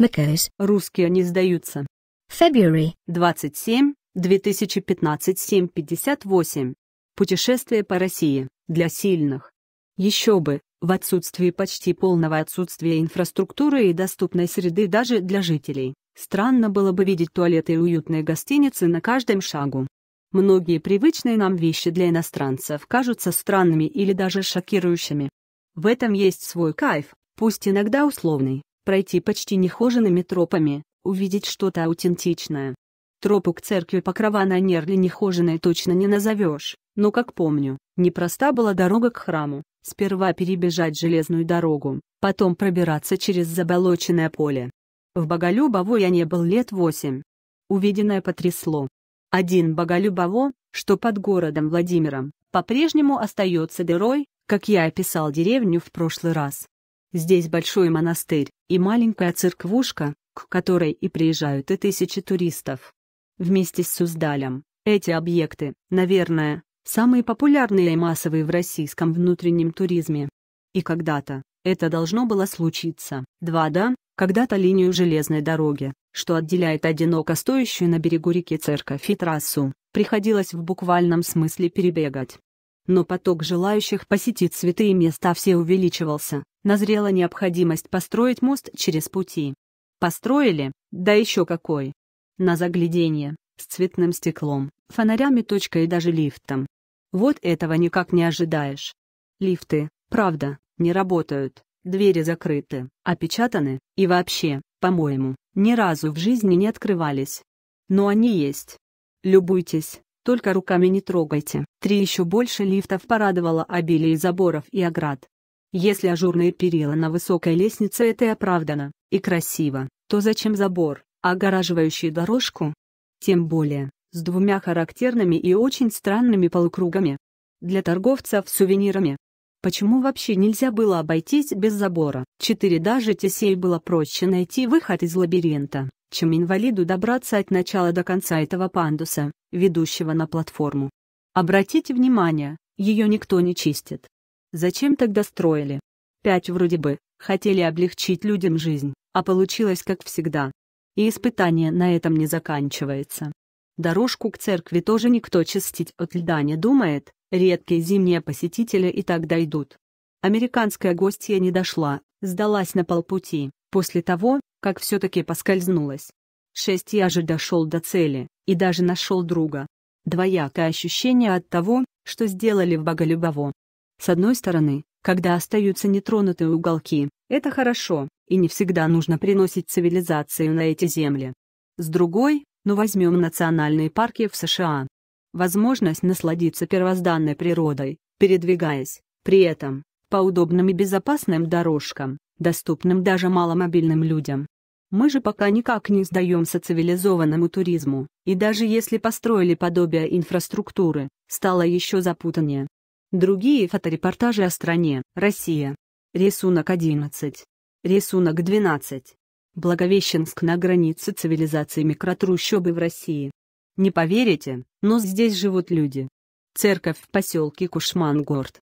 Макаус. Русские не сдаются. February. 27, 2015, 7.58. Путешествие по России. Для сильных. Еще бы, в отсутствии почти полного отсутствия инфраструктуры и доступной среды даже для жителей, странно было бы видеть туалеты и уютные гостиницы на каждом шагу. Многие привычные нам вещи для иностранцев кажутся странными или даже шокирующими. В этом есть свой кайф, пусть иногда условный пройти почти нехоженными тропами, увидеть что-то аутентичное. Тропу к церкви Покрова на Нерле нехоженной точно не назовешь, но, как помню, непроста была дорога к храму, сперва перебежать железную дорогу, потом пробираться через заболоченное поле. В Боголюбово я не был лет восемь. Увиденное потрясло. Один Боголюбово, что под городом Владимиром, по-прежнему остается дырой, как я описал деревню в прошлый раз, Здесь большой монастырь и маленькая церквушка, к которой и приезжают и тысячи туристов. Вместе с Суздалем, эти объекты, наверное, самые популярные и массовые в российском внутреннем туризме. И когда-то, это должно было случиться. два Да, когда-то линию железной дороги, что отделяет одиноко стоящую на берегу реки церковь и трассу, приходилось в буквальном смысле перебегать. Но поток желающих посетить святые места все увеличивался, назрела необходимость построить мост через пути. Построили, да еще какой. На загляденье, с цветным стеклом, фонарями, точкой и даже лифтом. Вот этого никак не ожидаешь. Лифты, правда, не работают, двери закрыты, опечатаны и вообще, по-моему, ни разу в жизни не открывались. Но они есть. Любуйтесь, только руками не трогайте. Три еще больше лифтов порадовало обилие заборов и оград. Если ажурные перила на высокой лестнице это и оправдано, и красиво, то зачем забор, а огораживающий дорожку? Тем более, с двумя характерными и очень странными полукругами. Для торговцев сувенирами. Почему вообще нельзя было обойтись без забора? Четыре даже тесей было проще найти выход из лабиринта, чем инвалиду добраться от начала до конца этого пандуса, ведущего на платформу. Обратите внимание, ее никто не чистит. Зачем тогда строили? Пять вроде бы, хотели облегчить людям жизнь, а получилось как всегда. И испытание на этом не заканчивается. Дорожку к церкви тоже никто чистить от льда не думает, редкие зимние посетители и так дойдут. Американская гостья не дошла, сдалась на полпути, после того, как все-таки поскользнулась. Шесть я же дошел до цели, и даже нашел друга. Двоякое ощущение от того, что сделали в Боголюбово, с одной стороны, когда остаются нетронутые уголки, это хорошо, и не всегда нужно приносить цивилизацию на эти земли. С другой, ну возьмем национальные парки в США. Возможность насладиться первозданной природой, передвигаясь, при этом, по удобным и безопасным дорожкам, доступным даже маломобильным людям. Мы же пока никак не сдаемся цивилизованному туризму, и даже если построили подобие инфраструктуры, стало еще запутаннее. Другие фоторепортажи о стране. Россия. Рисунок 11. Рисунок 12. Благовещенск на границе цивилизации микротрущобы в России. Не поверите, но здесь живут люди. Церковь в поселке Кушмангорд.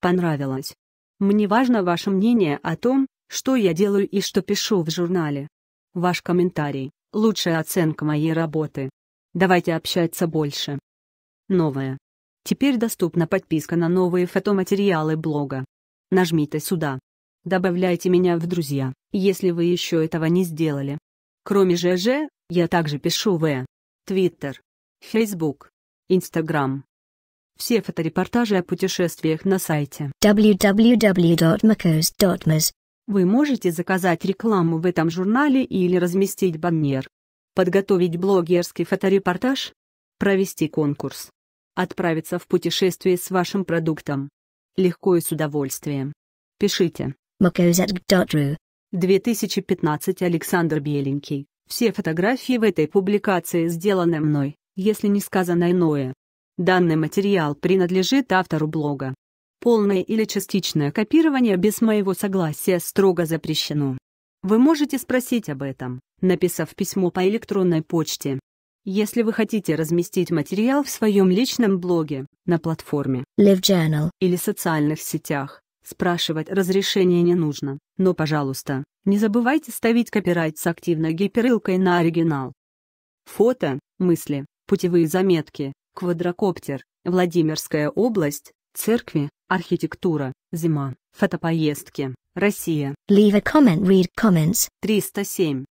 Понравилось. Мне важно ваше мнение о том, что я делаю и что пишу в журнале. Ваш комментарий – лучшая оценка моей работы. Давайте общаться больше. Новое. Теперь доступна подписка на новые фотоматериалы блога. Нажмите сюда. Добавляйте меня в друзья, если вы еще этого не сделали. Кроме ЖЖ, я также пишу в Twitter, Facebook, Instagram. Все фоторепортажи о путешествиях на сайте www.macos.maz Вы можете заказать рекламу в этом журнале или разместить баннер. Подготовить блогерский фоторепортаж. Провести конкурс отправиться в путешествие с вашим продуктом. Легко и с удовольствием. Пишите. 2015 Александр Беленький. Все фотографии в этой публикации сделаны мной, если не сказано иное. Данный материал принадлежит автору блога. Полное или частичное копирование без моего согласия строго запрещено. Вы можете спросить об этом, написав письмо по электронной почте. Если вы хотите разместить материал в своем личном блоге, на платформе LiveJournal или социальных сетях, спрашивать разрешения не нужно, но, пожалуйста, не забывайте ставить копирайт с активной гиперылкой на оригинал. Фото, мысли, путевые заметки, квадрокоптер, Владимирская область, церкви, архитектура, зима, фотопоездки, Россия. Leave a comment, read comments. 307.